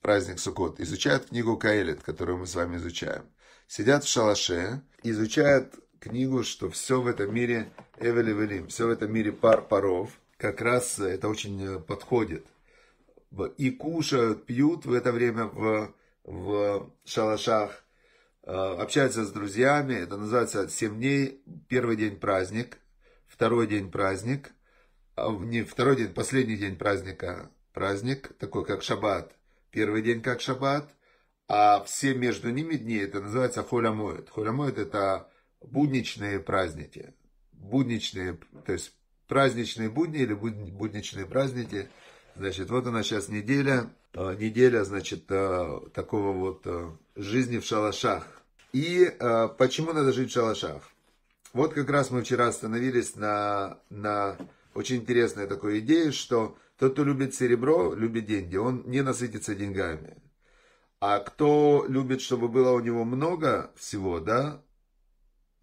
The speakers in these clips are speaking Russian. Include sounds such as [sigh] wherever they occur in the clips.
праздник Суккот, изучают книгу Каэлит, которую мы с вами изучаем. Сидят в шалаше, изучают книгу, что все в этом мире Эвели Велим, все в этом мире пар паров, как раз это очень э, подходит. И кушают, пьют в это время в, в шалашах, э, общаются с друзьями, это называется 7 дней, первый день праздник, второй день праздник, а не второй день, последний день праздника, праздник, такой как шаббат, Первый день как шаббат, а все между ними дни, это называется холямоид. Холямоид – это будничные праздники. Будничные, то есть праздничные будни или будничные праздники. Значит, вот у нас сейчас неделя, а, неделя, значит, а, такого вот а, жизни в шалашах. И почему надо жить в шалашах? Вот как раз мы вчера остановились на, на очень интересной такой идее, что тот, кто любит серебро, любит деньги, он не насытится деньгами. А кто любит, чтобы было у него много всего, да?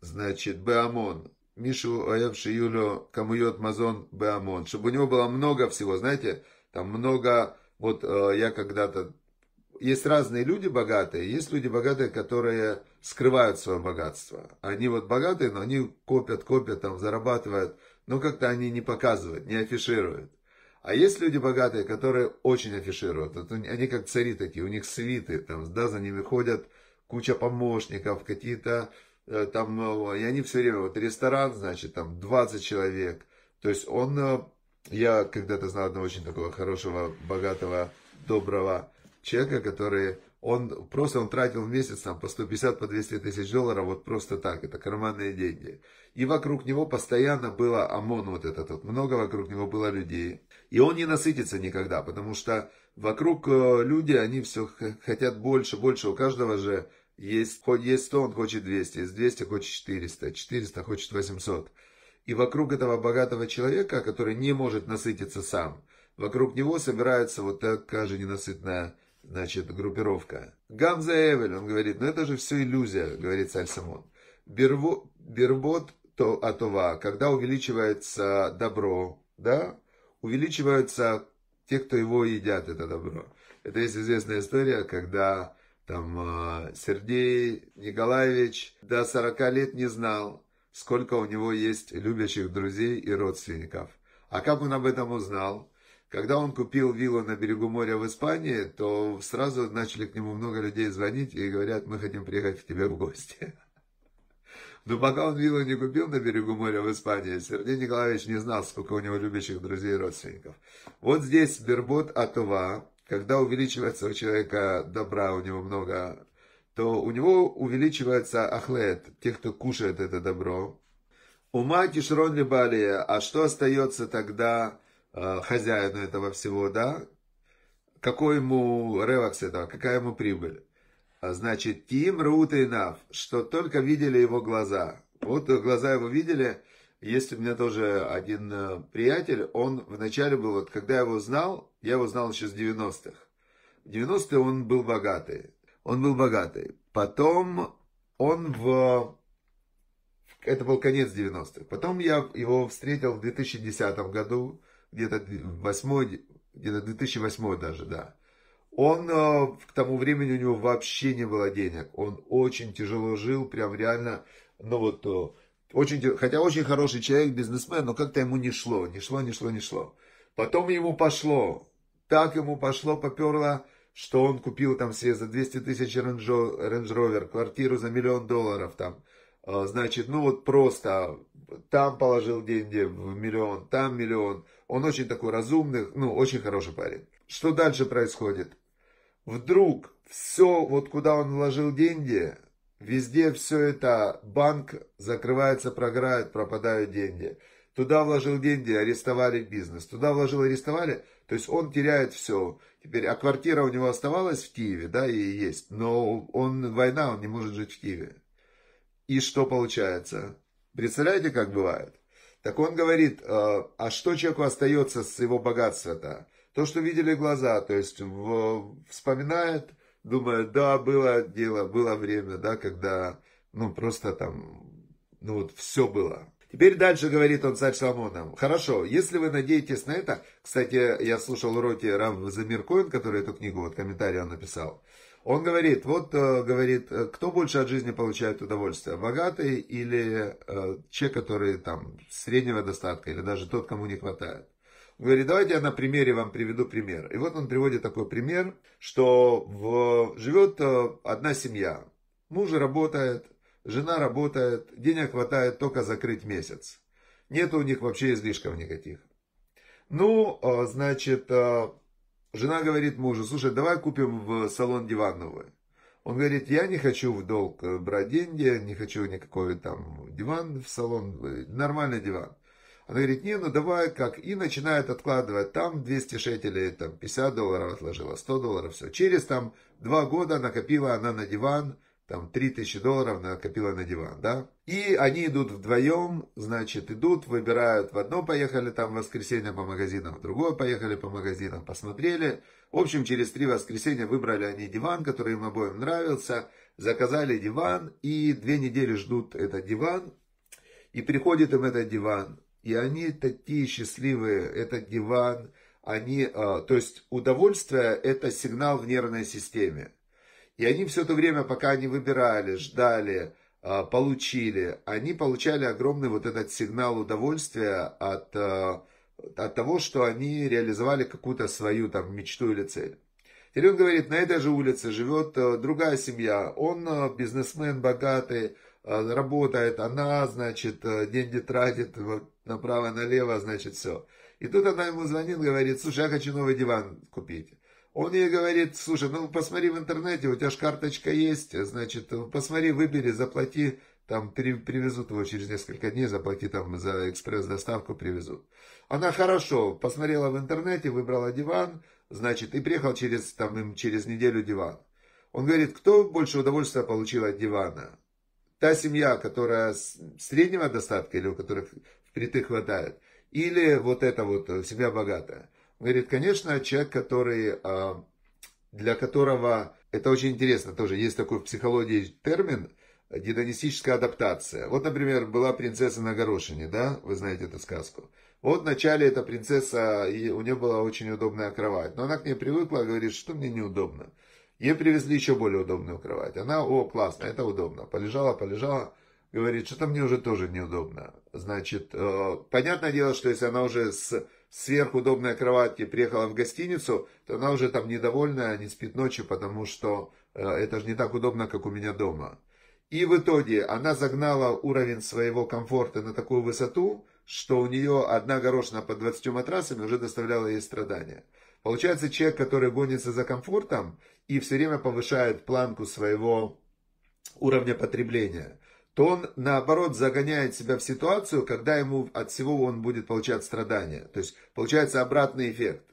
Значит, Беамон. Мишу Аевши Юлю Камуйот Мазон Беамон. Чтобы у него было много всего, знаете, там много... Вот э, я когда-то... Есть разные люди богатые, есть люди богатые, которые скрывают свое богатство. Они вот богатые, но они копят, копят, там зарабатывают, но как-то они не показывают, не афишируют. А есть люди богатые, которые очень афишируют. Вот они как цари такие, у них свиты, там, да, за ними ходят куча помощников, какие-то э, там, э, и они все время, вот ресторан, значит, там 20 человек. То есть он, э, я когда-то знал одного очень такого хорошего, богатого, доброго человека, который, он просто, он тратил в месяц там по 150, по 200 тысяч долларов, вот просто так, это карманные деньги. И вокруг него постоянно было ОМОН вот этот вот, много вокруг него было людей и он не насытится никогда, потому что вокруг э, люди, они все хотят больше, больше. У каждого же есть, хоть есть 100, он хочет 200, есть 200, хочет 400, 400 хочет 800. И вокруг этого богатого человека, который не может насытиться сам, вокруг него собирается вот такая же ненасытная значит, группировка. Гамза Эвель, он говорит, ну это же все иллюзия, говорит царь Самон. Берво, бербот то атова, когда увеличивается добро, да, увеличиваются те, кто его едят, это добро. Это есть известная история, когда там а, Сергей Николаевич до 40 лет не знал, сколько у него есть любящих друзей и родственников. А как он об этом узнал? Когда он купил виллу на берегу моря в Испании, то сразу начали к нему много людей звонить и говорят, мы хотим приехать к тебе в гости. Но пока он виллу не купил на берегу моря в Испании, Сергей Николаевич не знал, сколько у него любящих друзей и родственников. Вот здесь бербот от когда увеличивается у человека добра, у него много, то у него увеличивается ахлет, тех, кто кушает это добро. Ума кишрон либалия, а что остается тогда э, хозяину этого всего, да? Какой ему релакс этого, какая ему прибыль? А значит, Тим Рутейнав, что только видели его глаза. Вот глаза его видели. Есть у меня тоже один э, приятель, он вначале был, вот когда я его знал, я его знал еще с 90-х. В 90-е он был богатый. Он был богатый. Потом он в... Это был конец 90-х. Потом я его встретил в 2010 году, где-то 8, где-то 2008 даже, да. Он э, к тому времени у него вообще не было денег. Он очень тяжело жил, прям реально, ну вот, э, очень, хотя очень хороший человек, бизнесмен, но как-то ему не шло, не шло, не шло, не шло. Потом ему пошло, так ему пошло, поперло, что он купил там все за 200 тысяч Range Rover, квартиру за миллион долларов там. Э, значит, ну вот просто там положил деньги в миллион, там миллион. Он очень такой разумный, ну, очень хороший парень. Что дальше происходит? Вдруг все, вот куда он вложил деньги, везде все это, банк закрывается, програет, пропадают деньги. Туда вложил деньги, арестовали бизнес. Туда вложил, арестовали. То есть он теряет все. Теперь, а квартира у него оставалась в Киеве, да, и есть. Но он, война, он не может жить в Киеве. И что получается? Представляете, как бывает? Так он говорит, э, а что человеку остается с его богатства-то? То, что видели глаза, то есть в, вспоминает, думает, да, было дело, было время, да, когда, ну, просто там, ну, вот все было. Теперь дальше говорит он царь Соломон Хорошо, если вы надеетесь на это, кстати, я слушал уроки Рам Замиркоин, который эту книгу, вот комментарий он написал. Он говорит, вот, э, говорит, э, кто больше от жизни получает удовольствие, богатый или э, человек, который там среднего достатка, или даже тот, кому не хватает. Говорит, давайте я на примере вам приведу пример. И вот он приводит такой пример, что в, живет э, одна семья. Муж работает, жена работает, денег хватает только закрыть месяц. Нет у них вообще излишков никаких. Ну, э, значит, э, жена говорит мужу, слушай, давай купим в салон диван новый. Он говорит, я не хочу в долг брать деньги, не хочу никакой там диван в салон, нормальный диван. Она говорит, не, ну давай как. И начинает откладывать там 200 шекелей, там 50 долларов отложила, 100 долларов, все. Через там два года накопила она на диван, там 3000 долларов накопила на диван, да. И они идут вдвоем, значит, идут, выбирают, в одно поехали там в воскресенье по магазинам, в другое поехали по магазинам, посмотрели. В общем, через три воскресенья выбрали они диван, который им обоим нравился, заказали диван и две недели ждут этот диван. И приходит им этот диван, и они такие счастливые, этот диван, они, а, то есть удовольствие это сигнал в нервной системе. И они все это время, пока они выбирали, ждали, а, получили, они получали огромный вот этот сигнал удовольствия от, а, от того, что они реализовали какую-то свою там мечту или цель. Теперь он говорит, на этой же улице живет другая семья, он бизнесмен богатый, Э, работает, она, значит, э, деньги тратит вот, направо-налево, значит, все. И тут она ему звонит, говорит, слушай, я хочу новый диван купить. Он ей говорит, слушай, ну посмотри в интернете, у тебя же карточка есть, значит, э, посмотри, выбери, заплати, там привезут его через несколько дней, заплати там за экспресс-доставку, привезут. Она хорошо посмотрела в интернете, выбрала диван, значит, и приехал через, там, им через неделю диван. Он говорит, кто больше удовольствия получил от дивана? та семья, которая среднего достатка или у которых впритык хватает, или вот эта вот э, семья богатая. Он говорит, конечно, человек, который, а, для которого, это очень интересно тоже, есть такой в психологии термин, дедонистическая адаптация. Вот, например, была принцесса на горошине, да, вы знаете эту сказку. Вот вначале эта принцесса, и у нее была очень удобная кровать, но она к ней привыкла, говорит, что мне неудобно. Ей привезли еще более удобную кровать. Она, о, классно, это удобно. Полежала, полежала, говорит, что-то мне уже тоже неудобно. Значит, э, понятное дело, что если она уже с сверхудобной кроватки приехала в гостиницу, то она уже там недовольная, не спит ночью, потому что э, это же не так удобно, как у меня дома. И в итоге она загнала уровень своего комфорта на такую высоту, что у нее одна горошина под 20 матрасами уже доставляла ей страдания. Получается, человек, который гонится за комфортом и все время повышает планку своего уровня потребления, то он, наоборот, загоняет себя в ситуацию, когда ему от всего он будет получать страдания. То есть получается обратный эффект.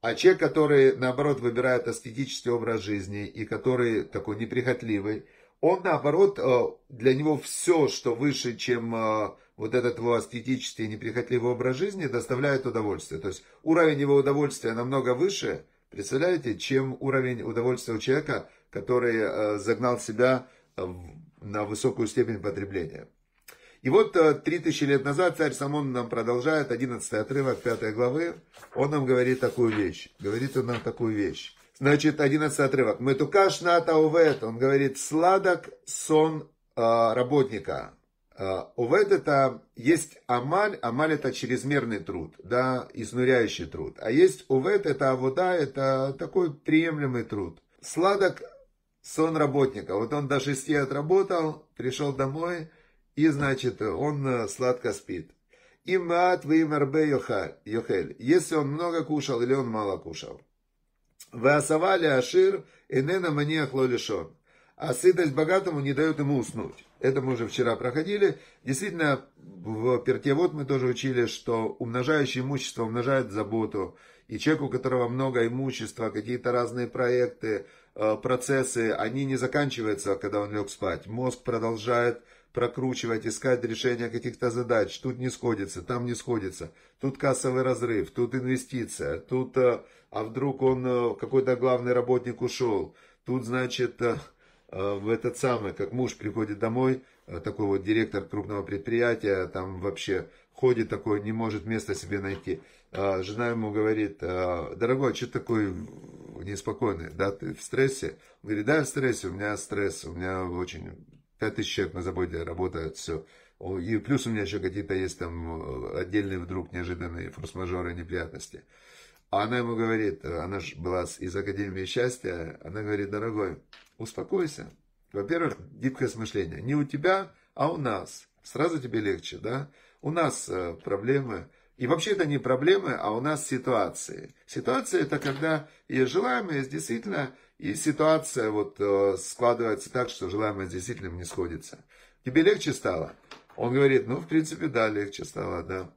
А человек, который, наоборот, выбирает аскетический образ жизни и который такой неприхотливый, он, наоборот, э, для него все, что выше, чем э, вот этот его аскетический неприхотливый образ жизни доставляет удовольствие. То есть уровень его удовольствия намного выше, представляете, чем уровень удовольствия у человека, который э, загнал себя на высокую степень потребления. И вот 3000 э, лет назад царь Самон нам продолжает, 11 отрывок 5 главы, он нам говорит такую вещь, говорит он нам такую вещь. Значит, 11 отрывок. Метукаш на таувет, он говорит, сладок сон э, работника. Овед а, это есть амаль, амаль это чрезмерный труд, да, изнуряющий труд. А есть овед это авода, это такой приемлемый труд. Сладок сон работника. Вот он до шести отработал, пришел домой, и, значит, он э, сладко спит. И мат вы марбе йохель. Если он много кушал или он мало кушал. Вы осовали ашир, и не на маньях А сытость богатому не дает ему уснуть. Это мы уже вчера проходили. Действительно, в перте вот мы тоже учили, что умножающее имущество умножает заботу. И человек, у которого много имущества, какие-то разные проекты, э, процессы, они не заканчиваются, когда он лег спать. Мозг продолжает прокручивать, искать решение каких-то задач. Тут не сходится, там не сходится. Тут кассовый разрыв, тут инвестиция, тут, э, а вдруг он, э, какой-то главный работник ушел. Тут, значит, Э, в этот самый, как муж приходит домой, э, такой вот директор крупного предприятия, там вообще ходит такой, не может места себе найти. А жена ему говорит, «Э, дорогой, а что ты такой неспокойный, да, ты в стрессе? Он говорит, да, я в стрессе, у меня стресс, у меня очень, 5000 человек на заводе работают, все. И плюс у меня еще какие-то есть там отдельные вдруг неожиданные форс-мажоры, неприятности. А она ему говорит, она же была из Академии счастья, она говорит, дорогой, успокойся. Во-первых, гибкое смышление. Не у тебя, а у нас. Сразу тебе легче, да? У нас э, проблемы. И вообще это не проблемы, а у нас ситуации. Ситуация это когда и желаемое действительно, и ситуация вот э, складывается так, что желаемое с действительным не сходится. Тебе легче стало? Он говорит, ну, в принципе, да, легче стало, да.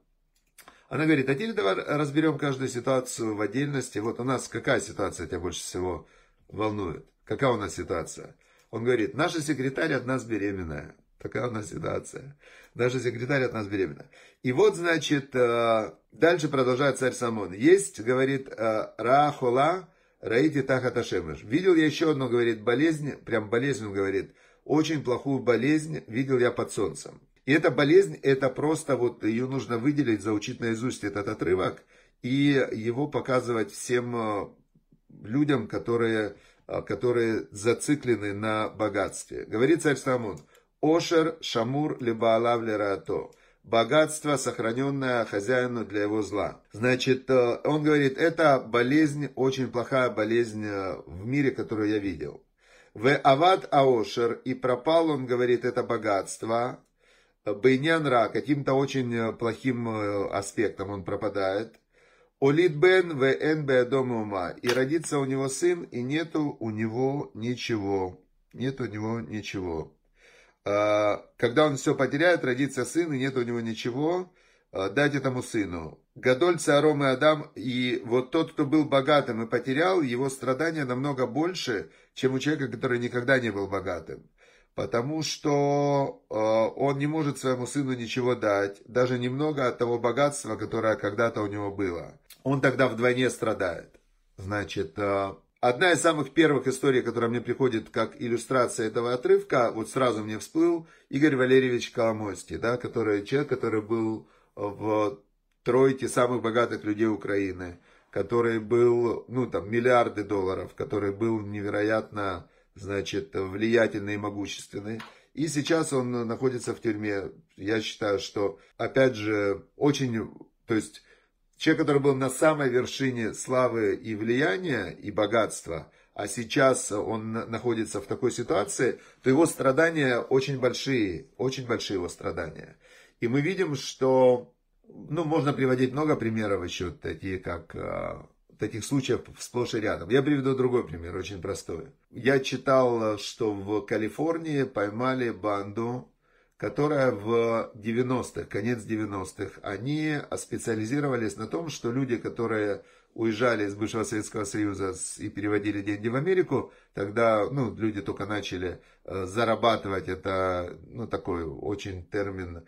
Она говорит, а теперь давай разберем каждую ситуацию в отдельности. Вот у нас какая ситуация тебя больше всего волнует? Какая у нас ситуация? Он говорит, наша секретарь от нас беременная. Такая у нас ситуация. Наша секретарь от нас беременна. И вот, значит, э, дальше продолжает царь Самон. Есть, говорит, э, Рахула Раити Тахаташемыш. Видел я еще одну, говорит, болезнь, прям болезнь, он говорит, очень плохую болезнь видел я под солнцем. И эта болезнь, это просто вот ее нужно выделить, заучить наизусть этот отрывок и его показывать всем э, людям, которые, э, которые зациклены на богатстве. Говорит царь Соломон, «Ошер шамур либо алав то богатство, сохраненное хозяину для его зла. Значит, э, он говорит, это болезнь, очень плохая болезнь в мире, которую я видел. В Ават Аошер, и пропал, он говорит, это богатство, Бейнян Ра каким-то очень э, плохим э, аспектом он пропадает. Олит Бен в Н ума И родится у него сын, и нету у него ничего. Нет у него ничего. А, когда он все потеряет, родится сын, и нет у него ничего, а, дать этому сыну. Гадольца Царом и Адам, и вот тот, кто был богатым и потерял, его страдания намного больше, чем у человека, который никогда не был богатым потому что э, он не может своему сыну ничего дать, даже немного от того богатства, которое когда-то у него было. Он тогда вдвойне страдает. Значит, э, одна из самых первых историй, которая мне приходит как иллюстрация этого отрывка, вот сразу мне всплыл Игорь Валерьевич Коломойский, да, который, человек, который был в тройке самых богатых людей Украины, который был, ну там, миллиарды долларов, который был невероятно значит, влиятельные и могущественные. И сейчас он находится в тюрьме. Я считаю, что, опять же, очень, то есть, человек, который был на самой вершине славы и влияния, и богатства, а сейчас он находится в такой ситуации, то его страдания очень большие, очень большие его страдания. И мы видим, что, ну, можно приводить много примеров еще, такие как а, таких случаев сплошь и рядом. Я приведу другой пример, очень простой. Я читал, что в Калифорнии поймали банду, которая в 90-х, конец 90-х, они специализировались на том, что люди, которые уезжали из бывшего Советского Союза и переводили деньги в Америку, тогда ну, люди только начали э, зарабатывать, это ну, такой очень термин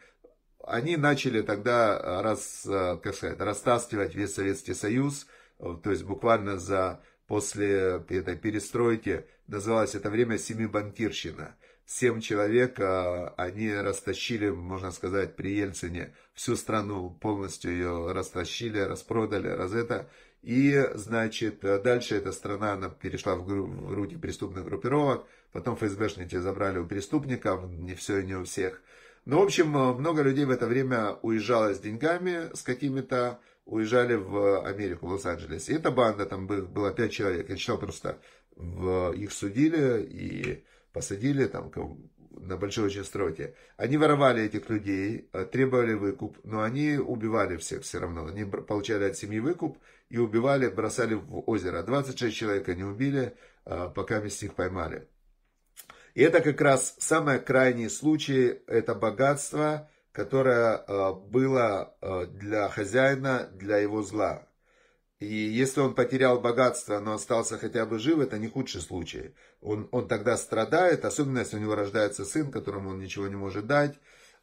они начали тогда раз э, как сказать, растаскивать весь Советский Союз, Э, то есть буквально за после этой перестройки, называлось это время «Семибанкирщина». Семь человек, а, они растащили, можно сказать, при Ельцине всю страну, полностью ее растащили, распродали, раз это. И, значит, дальше эта страна, она перешла в, в руки преступных группировок, потом ФСБшники забрали у преступников, не все и не у всех. Но, ну, в общем, э, много людей в это время уезжало с деньгами, с какими-то уезжали в Америку, в Лос-Анджелес. И эта банда, там было пять человек, я читал просто, в, их судили и посадили там на большой частоте. Они воровали этих людей, э, требовали выкуп, но они убивали всех все равно. Они получали от семьи выкуп и убивали, бросали в озеро. 26 человек они убили, э, пока мы с них поймали. И это как раз самый крайний случай. это богатство, которое э, было э, для хозяина, для его зла. И если он потерял богатство, но остался хотя бы жив, это не худший случай. Он, он тогда страдает, особенно если у него рождается сын, которому он ничего не может дать.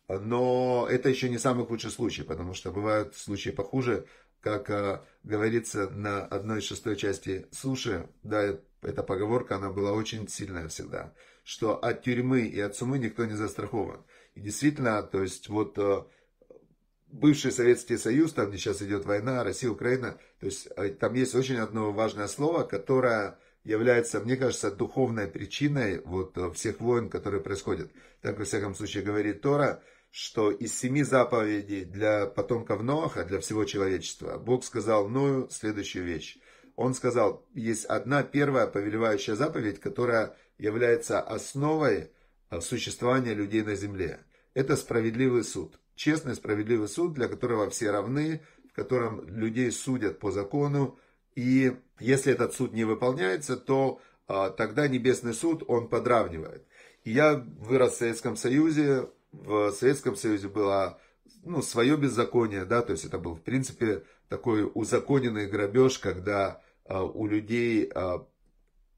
Но это еще не самый худший случай, потому что бывают случаи похуже, как а, говорится на одной шестой части суши, да, эта поговорка, она была очень сильная всегда, что от тюрьмы и от сумы никто не застрахован. И действительно, то есть вот э, бывший Советский Союз, там где сейчас идет война, Россия, Украина, то есть э, там есть очень одно важное слово, которое является, мне кажется, духовной причиной вот э, всех войн, которые происходят. Так, во всяком случае, говорит Тора, что из семи заповедей для потомков Ноаха, для всего человечества, Бог сказал Ною следующую вещь. Он сказал, есть одна первая повелевающая заповедь, которая является основой Э, существования людей на земле. Это справедливый суд. Честный справедливый суд, для которого все равны, в котором людей судят по закону. И если этот суд не выполняется, то а, тогда Небесный суд, он подравнивает. И я вырос в Советском Союзе. В Советском Союзе было ну, свое беззаконие, да, то есть это был, в принципе, такой узаконенный грабеж, когда а, у людей а,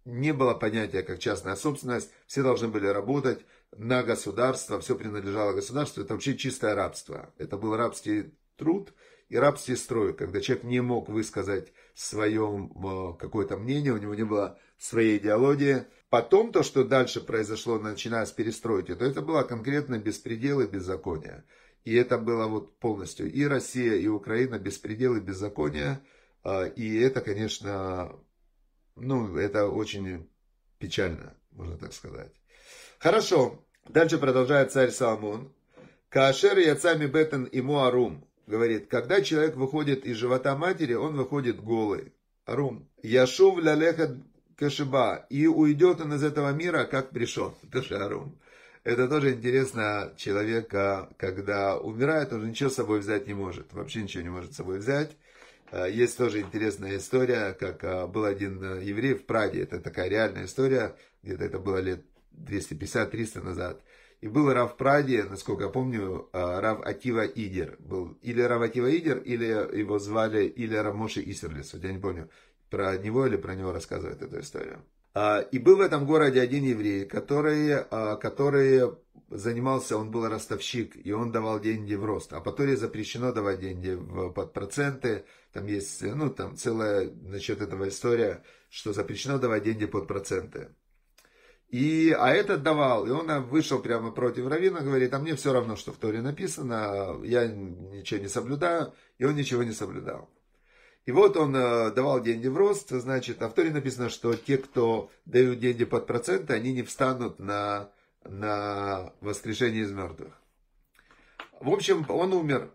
не было понятия как частная собственность, все должны были работать на государство, все принадлежало государству, это вообще чистое рабство. Это был рабский труд и рабский строй, когда человек не мог высказать свое э, какое-то мнение, у него не было своей идеологии. Потом то, что дальше произошло, начиная с перестройки, то это было конкретно беспредел и беззаконие. И это было вот полностью и Россия, и Украина, беспредел и беззаконие. Э, и это, конечно, ну, это очень печально, можно так сказать. Хорошо. Дальше продолжает царь Соломон. Каашер яцами бетен иму арум. Говорит, когда человек выходит из живота матери, он выходит голый. Арум. Яшув лялехат кашиба. И уйдет он из этого мира, как пришел. [laughs] Тоже арум. Это тоже интересно человека, когда умирает, он ничего с собой взять не может. Вообще ничего не может с собой взять. Э, есть тоже интересная история, как э, был один э, еврей в Праде, это такая реальная история, где-то это было лет 250-300 назад. И был Рав в Праде, насколько я помню, Рав Атива Идер. Был или Рав Атива Идер, или его звали, или Рамоши Моши Исерлис. Вот я не помню, про него или про него рассказывает эту историю. А, и был в этом городе один еврей, который, а, который занимался, он был ростовщик, и он давал деньги в рост. А по Торе запрещено давать деньги в, под проценты. Там есть, ну, там целая насчет этого история, что запрещено давать деньги под проценты. И, а этот давал, и он вышел прямо против Равина, говорит, а мне все равно, что в Торе написано, я ничего не соблюдаю, и он ничего не соблюдал. И вот он э, давал деньги в рост, значит, на вторе написано, что те, кто дают деньги под проценты, они не встанут на, на воскрешение из мертвых. В общем, он умер,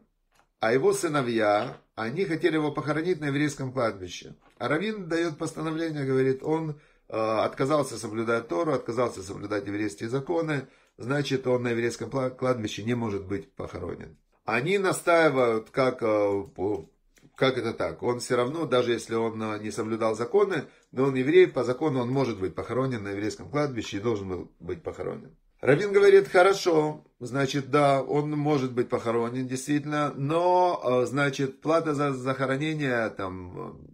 а его сыновья, они хотели его похоронить на еврейском кладбище. А Равин дает постановление, говорит, он э, отказался соблюдать Тору, отказался соблюдать еврейские законы, значит, он на еврейском кладбище не может быть похоронен. Они настаивают, как э, как это так? Он все равно, даже если он э, не соблюдал законы, но он еврей, по закону он может быть похоронен на еврейском кладбище и должен был быть похоронен. Равин говорит, хорошо, значит, да, он может быть похоронен, действительно, но, э, значит, плата за захоронение, там,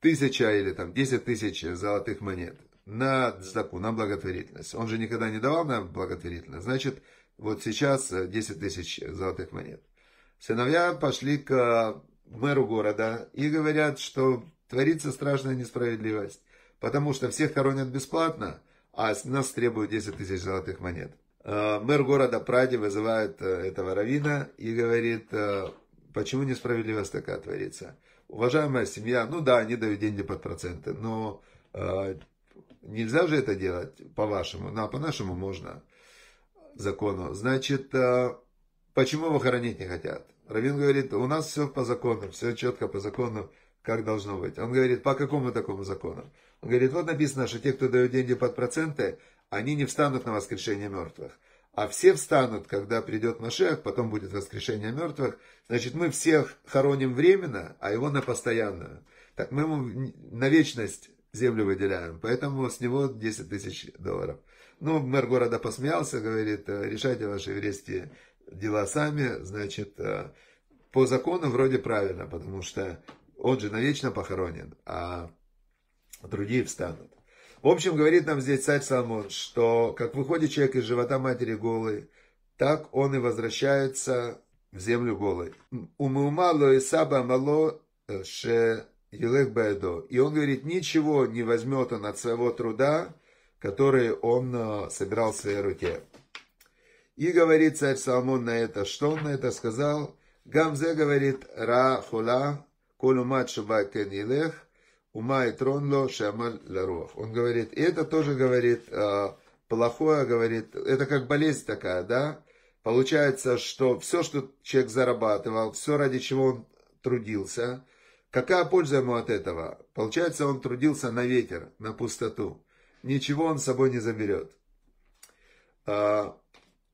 тысяча или там десять тысяч золотых монет на дздаку, на благотворительность. Он же никогда не давал на благотворительность. Значит, вот сейчас 10 э, тысяч золотых монет. Сыновья пошли к мэру города и говорят, что творится страшная несправедливость, потому что всех хоронят бесплатно, а с нас требуют 10 тысяч золотых монет. Э, мэр города Пради вызывает э, этого равина и говорит, э, почему несправедливость такая творится. Уважаемая семья, ну да, они дают деньги под проценты, но нельзя же это делать по-вашему, ну а по-нашему можно закону. Значит, почему вы хоронить не хотят? Равин говорит, у нас все по закону, все четко по закону, как должно быть. Он говорит, по какому такому закону? Он говорит, вот написано, что те, кто дают деньги под проценты, они не встанут на воскрешение мертвых. А все встанут, когда придет Машех, потом будет воскрешение мертвых. Значит, мы всех хороним временно, а его на постоянную. Так мы ему на вечность землю выделяем, поэтому с него 10 тысяч долларов. Ну, мэр города посмеялся, говорит, решайте ваши еврейские дела сами, значит, э, по закону вроде правильно, потому что он же навечно похоронен, а другие встанут. В общем, говорит нам здесь царь Соломон, что как выходит человек из живота матери голый, так он и возвращается в землю голой. Умумало и саба мало э, ше елех баэдо. И он говорит, ничего не возьмет он от своего труда, который он э, собирал в своей руке. И говорит царь Соломон на это, что он на это сказал? Гамзе говорит, Ра хула, колумат шаба кен елех, ума и тронло ларох. Он говорит, и это тоже говорит, а, плохое говорит, это как болезнь такая, да? Получается, что все, что человек зарабатывал, все, ради чего он трудился, какая польза ему от этого? Получается, он трудился на ветер, на пустоту. Ничего он с собой не заберет. А,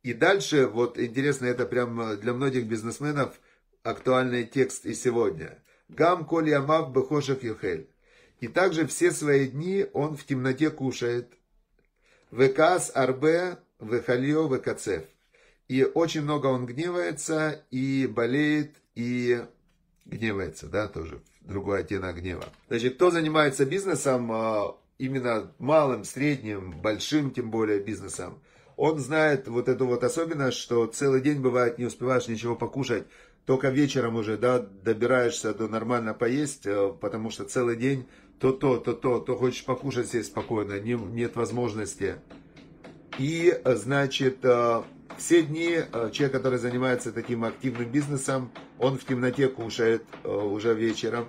и дальше, вот интересно, это прям э, для многих бизнесменов актуальный текст и сегодня. «Гам коли амав бехошек юхель». И также все свои дни он в темноте кушает. «Векас арбе вехальо векацев». И очень много он гневается, и болеет, и гневается, да, тоже другой оттенок гнева. Значит, кто занимается бизнесом, э, именно малым, средним, большим, тем более бизнесом – он знает вот эту вот особенность, что целый день бывает не успеваешь ничего покушать, только вечером уже, да, добираешься до нормально поесть, э, потому что целый день то то, то то, то хочешь покушать сесть спокойно, не, нет возможности. И, значит, э, все дни э, человек, который занимается таким активным бизнесом, он в темноте кушает уже вечером.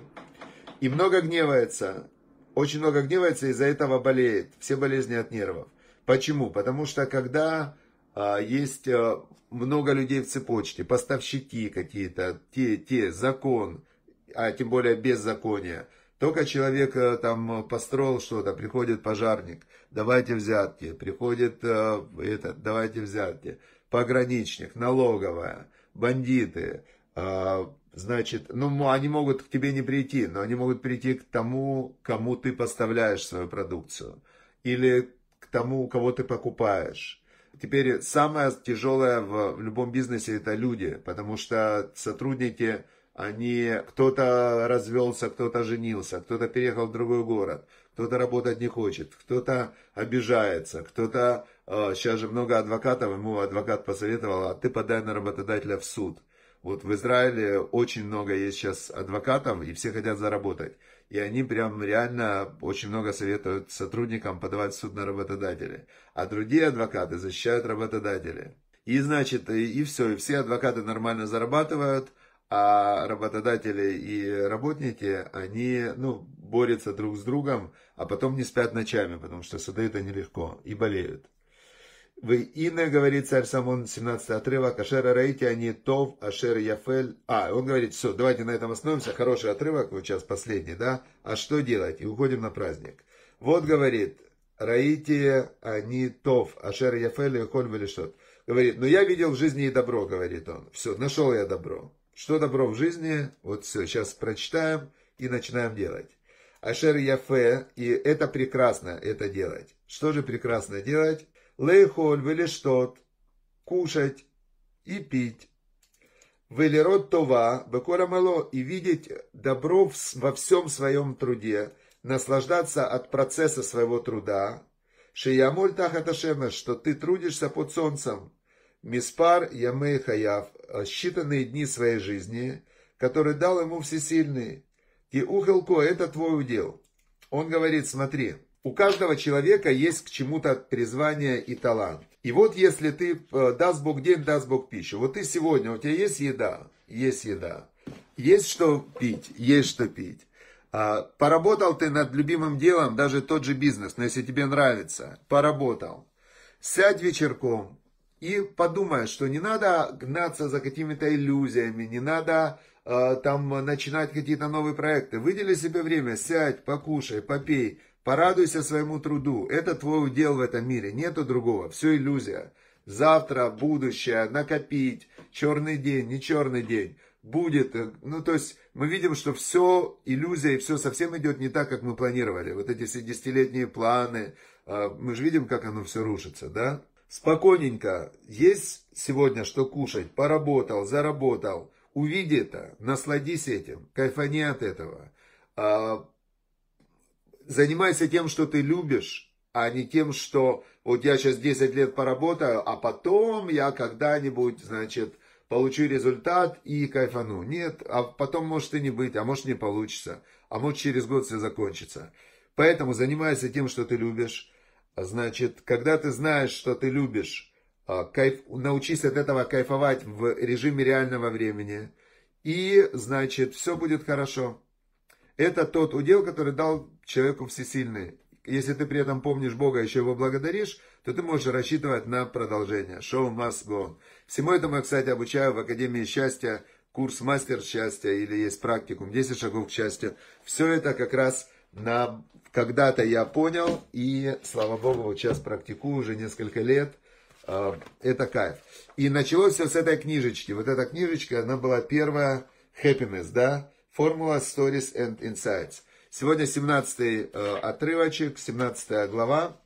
И много гневается, очень много гневается, из-за этого болеет. Все болезни от нервов. Почему? Потому что когда а, есть а, много людей в цепочке, поставщики какие-то, те, те, закон, а тем более беззаконие, только человек э, там построил что-то, приходит пожарник, давайте взятки, приходит э, этот, давайте взятки, пограничник, налоговая, бандиты, а, значит, ну, они могут к тебе не прийти, но они могут прийти к тому, кому ты поставляешь свою продукцию. Или к тому, кого ты покупаешь. Теперь самое тяжелое в, в любом бизнесе это люди, потому что сотрудники, они, кто-то развелся, кто-то женился, кто-то переехал в другой город, кто-то работать не хочет, кто-то обижается, кто-то, э, сейчас же много адвокатов, ему адвокат посоветовал, а ты подай на работодателя в суд. Вот в Израиле очень много есть сейчас адвокатов, и все хотят заработать. И они прям реально очень много советуют сотрудникам подавать в суд на работодателя. А другие адвокаты защищают работодателя. И значит, и, и все, и все адвокаты нормально зарабатывают, а работодатели и работники, они, ну, борются друг с другом, а потом не спят ночами, потому что суды это нелегко, и болеют. В Ине говорит царь Самон, 17 отрывок, Ашера Раити они Тов, Ашер Яфель. А, он говорит, все, давайте на этом остановимся, хороший отрывок, вот сейчас последний, да? А что делать? И уходим на праздник. Вот говорит, Раити, они Тов, Ашер Яфель, Ихоль что? Говорит, ну я видел в жизни и добро, говорит он. Все, нашел я добро. Что добро в жизни? Вот все, сейчас прочитаем и начинаем делать. Ашер Яфе, и это прекрасно это делать. Что же прекрасно делать? лейхоль велиштот, кушать и пить. Велерод това, беколя мало, и видеть добро во всем своем труде, наслаждаться от процесса своего труда. Шиямоль тахаташемеш, что ты трудишься под солнцем. Миспар ямей хаяв, считанные дни своей жизни, которые дал ему всесильный. Ки ухелко, это твой удел. Он говорит, смотри, у каждого человека есть к чему-то призвание и талант. И вот если ты, э, даст Бог день, даст Бог пищу. Вот ты сегодня, у тебя есть еда? Есть еда. Есть что пить? Есть что пить. А, поработал ты над любимым делом, даже тот же бизнес, но если тебе нравится, поработал. Сядь вечерком и подумай, что не надо гнаться за какими-то иллюзиями, не надо э, там начинать какие-то новые проекты. Выдели себе время, сядь, покушай, попей, Порадуйся своему труду. Это твой удел в этом мире. Нету другого. Все иллюзия. Завтра, будущее, накопить, черный день, не черный день. Будет, э, ну то есть мы видим, что все иллюзия и все совсем идет не так, как мы планировали. Вот эти все десятилетние планы, э, мы же видим, как оно все рушится, да? Спокойненько, есть сегодня что кушать, поработал, заработал, увиди это, насладись этим, кайфани от этого а, занимайся тем, что ты любишь, а не тем, что вот я сейчас 10 лет поработаю, а потом я когда-нибудь, значит, получу результат и кайфану. Нет, а потом может и не быть, а может не получится, а может через год все закончится. Поэтому занимайся тем, что ты любишь. Значит, когда ты знаешь, что ты любишь, а, кайф, научись от этого кайфовать в режиме реального времени. И, значит, все будет хорошо. Это тот удел, который дал человеку всесильный. Если ты при этом помнишь Бога, и еще его благодаришь, то ты можешь рассчитывать на продолжение. Шоу must go Всему этому я, кстати, обучаю в Академии счастья, курс мастер счастья или есть практикум 10 шагов к счастью. Все это как раз на когда-то я понял и, слава богу, вот сейчас практикую уже несколько лет. А, это кайф. И началось все с этой книжечки. Вот эта книжечка, она была первая, happiness, да? Формула Stories and Insights. Сегодня 17 э, отрывочек, 17 глава.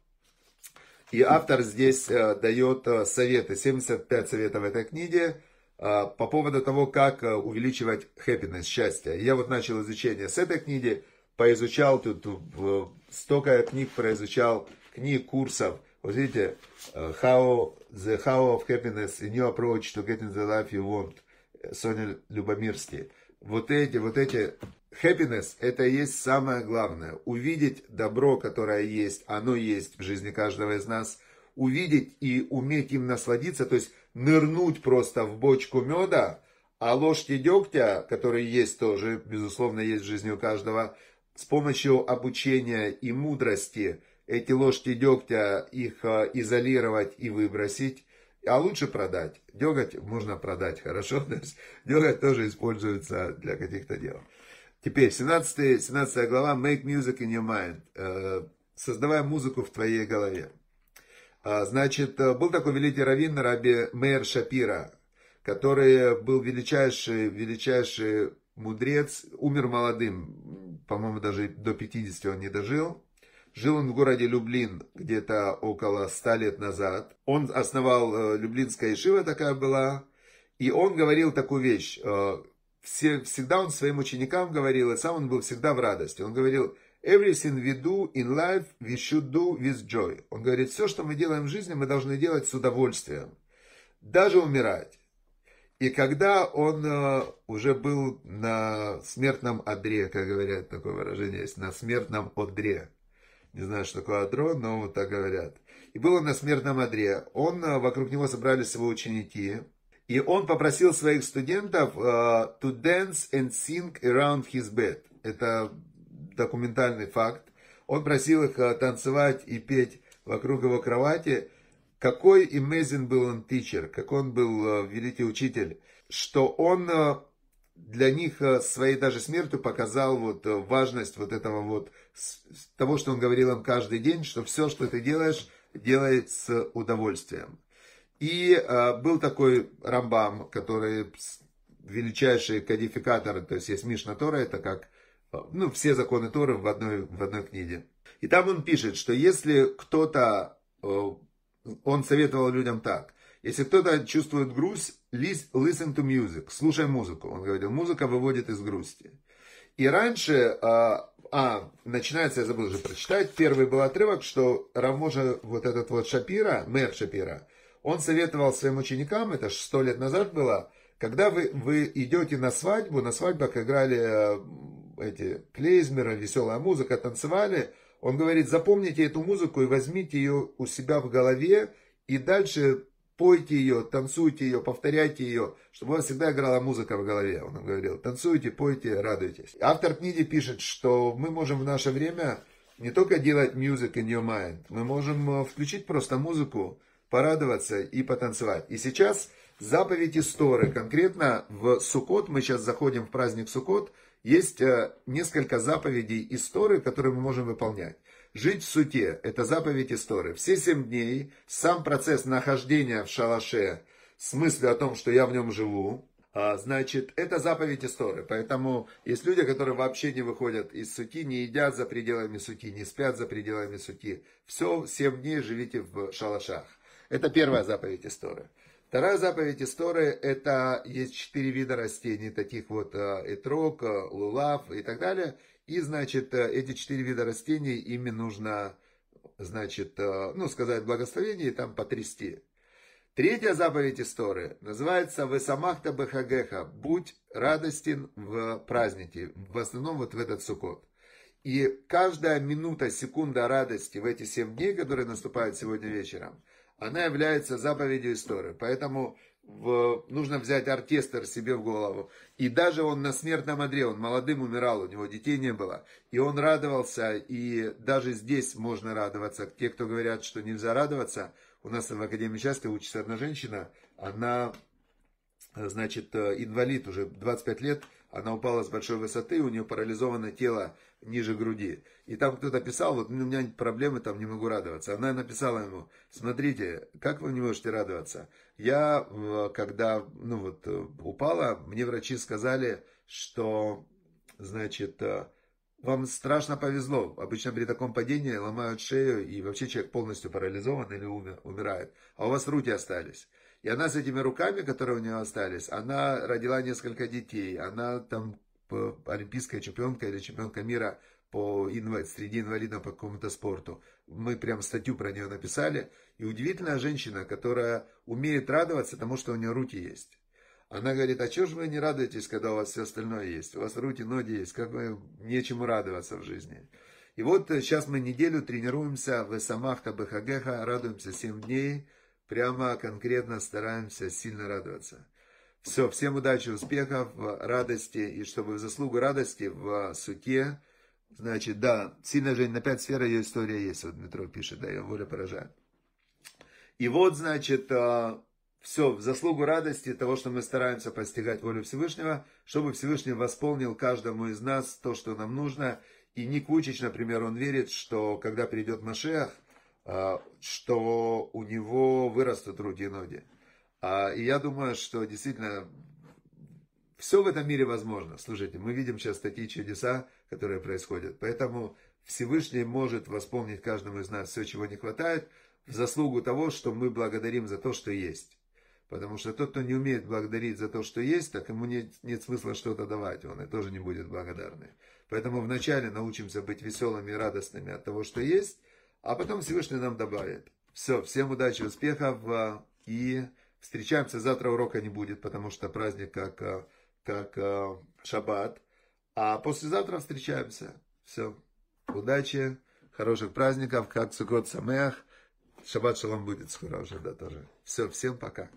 И автор здесь э, дает э, советы, 75 советов в этой книге э, по поводу того, как э, увеличивать happiness, счастье. Я вот начал изучение с этой книги, поизучал тут э, столько книг, произучал книг, курсов. Вот видите, э, how, The How of Happiness и New Approach to Getting the Life You Want, э, Соня Любомирский вот эти, вот эти Happiness – это и есть самое главное. Увидеть добро, которое есть, оно есть в жизни каждого из нас. Увидеть и уметь им насладиться, то есть нырнуть просто в бочку меда, а ложки дегтя, которые есть тоже, безусловно, есть в жизни у каждого, с помощью обучения и мудрости эти ложки дегтя их э, изолировать и выбросить, а лучше продать. Деготь можно продать хорошо. [laughs] То есть деготь тоже используется для каких-то дел. Теперь 17, 17 глава Make Music in Your Mind. Э, создавая музыку в твоей голове. А, значит, э, был такой великий раввин Раби Мейер Шапира, который был величайший, величайший мудрец, умер молодым, по-моему, даже до 50 он не дожил, Жил он в городе Люблин где-то около ста лет назад. Он основал э, Люблинская Ишива, такая была. И он говорил такую вещь. Э, все, всегда он своим ученикам говорил, и сам он был всегда в радости. Он говорил, everything we do in life we should do with joy. Он говорит, все, что мы делаем в жизни, мы должны делать с удовольствием. Даже умирать. И когда он э, уже был на смертном одре, как говорят такое выражение есть, на смертном одре, не знаю, что такое адро, но вот так говорят. И был он на смертном одре. Он, э, вокруг него собрались его ученики. И он попросил своих студентов uh, to dance and sing around his bed. Это документальный факт. Он просил их uh, танцевать и петь вокруг его кровати. Какой amazing был он teacher, как он был uh, великий учитель, что он uh, для них э, своей даже смертью показал вот э, важность вот этого вот, того, что он говорил им каждый день, что все, что ты делаешь, делает с удовольствием. И э, был такой Рамбам, который величайший кодификатор, то есть есть Мишна Тора, это как э, ну, все законы Торы в одной, в одной книге. И там он пишет, что если кто-то, э, он советовал людям так – если кто-то чувствует грусть, listen to music, слушай музыку. Он говорил, музыка выводит из грусти. И раньше, а, а начинается, я забыл уже прочитать, первый был отрывок, что рамужа вот этот вот Шапира, мэр Шапира, он советовал своим ученикам, это сто лет назад было, когда вы, вы идете на свадьбу, на свадьбах играли а, эти клейзмеры, веселая музыка, танцевали, он говорит, запомните эту музыку и возьмите ее у себя в голове, и дальше пойте ее, танцуйте ее, повторяйте ее, чтобы у вас всегда играла музыка в голове, он нам говорил. Танцуйте, пойте, радуйтесь. Автор книги пишет, что мы можем в наше время не только делать music in your mind, мы можем э, включить просто музыку, порадоваться и потанцевать. И сейчас заповедь истории, конкретно в Сукот, мы сейчас заходим в праздник Сукот, есть э, несколько заповедей истории, которые мы можем выполнять. Жить в суте – это заповедь истории. Все семь дней сам процесс нахождения в шалаше с мыслью о том, что я в нем живу, а, значит, это заповедь истории. Поэтому есть люди, которые вообще не выходят из сути, не едят за пределами сути, не спят за пределами сути. Все, семь дней живите в шалашах. Это первая заповедь истории. Вторая заповедь истории – это есть четыре вида растений, таких вот а, этрог, а, лулав и так далее. И, значит, э, эти четыре вида растений, ими нужно, значит, э, ну, сказать благословение и там потрясти. Третья заповедь истории называется «Весамахта бехагеха» – «Будь радостен в празднике», в основном вот в этот сукот. И каждая минута, секунда радости в эти семь дней, которые наступают сегодня вечером, она является заповедью истории. Поэтому в, нужно взять оркестр себе в голову. И даже он на смертном одре, он молодым умирал, у него детей не было. И он радовался, и даже здесь можно радоваться. Те, кто говорят, что нельзя радоваться, у нас в Академии часто учится одна женщина, она, э, значит, э, инвалид уже 25 лет, она упала с большой высоты, у нее парализовано тело ниже груди. И там кто-то писал, вот у меня проблемы, там не могу радоваться. Она написала ему, смотрите, как вы не можете радоваться? Я, э, когда ну вот, э, упала, мне врачи сказали, что, значит, э, вам страшно повезло. Обычно при таком падении ломают шею, и вообще человек полностью парализован или умирает. А у вас руки остались. И она с этими руками, которые у нее остались, она родила несколько детей. Она там э, олимпийская чемпионка или чемпионка мира по инва... среди инвалидов по какому-то спорту. Мы прям статью про нее написали. И удивительная женщина, которая умеет радоваться тому, что у нее руки есть. Она говорит, а чего же вы не радуетесь, когда у вас все остальное есть? У вас руки, ноги есть, как вы нечему радоваться в жизни. И вот сейчас э, мы неделю тренируемся в Эсамахта Бехагеха, радуемся 7 дней. Прямо конкретно стараемся сильно радоваться. Все, всем удачи, успехов, э, радости. И чтобы в заслугу радости в э, суке, значит, да, сильно же на пять сфер ее история есть. Вот Метро пишет, да, ее воля поражает. И вот, значит, э, все, в заслугу радости того, что мы стараемся постигать волю Всевышнего, чтобы Всевышний восполнил каждому из нас то, что нам нужно. И Ник например, он верит, что когда придет Машех – Э, что у него вырастут руки и ноги. А, и я думаю, что действительно все в этом мире возможно. Слушайте, мы видим сейчас такие чудеса, которые происходят. Поэтому Всевышний может восполнить каждому из нас все, чего не хватает, в заслугу того, что мы благодарим за то, что есть. Потому что тот, кто не умеет благодарить за то, что есть, так ему нет, нет смысла что-то давать, он и тоже не будет благодарный. Поэтому вначале научимся быть веселыми и радостными от того, что есть, а потом Всевышний нам добавит. Все, всем удачи, успехов. А, и встречаемся. Завтра урока не будет, потому что праздник как, а, как а, шаббат. А послезавтра встречаемся. Все. Удачи, хороших праздников, как Сукот Самех. Шаббат шалом будет скоро уже, да, тоже. Все, всем пока.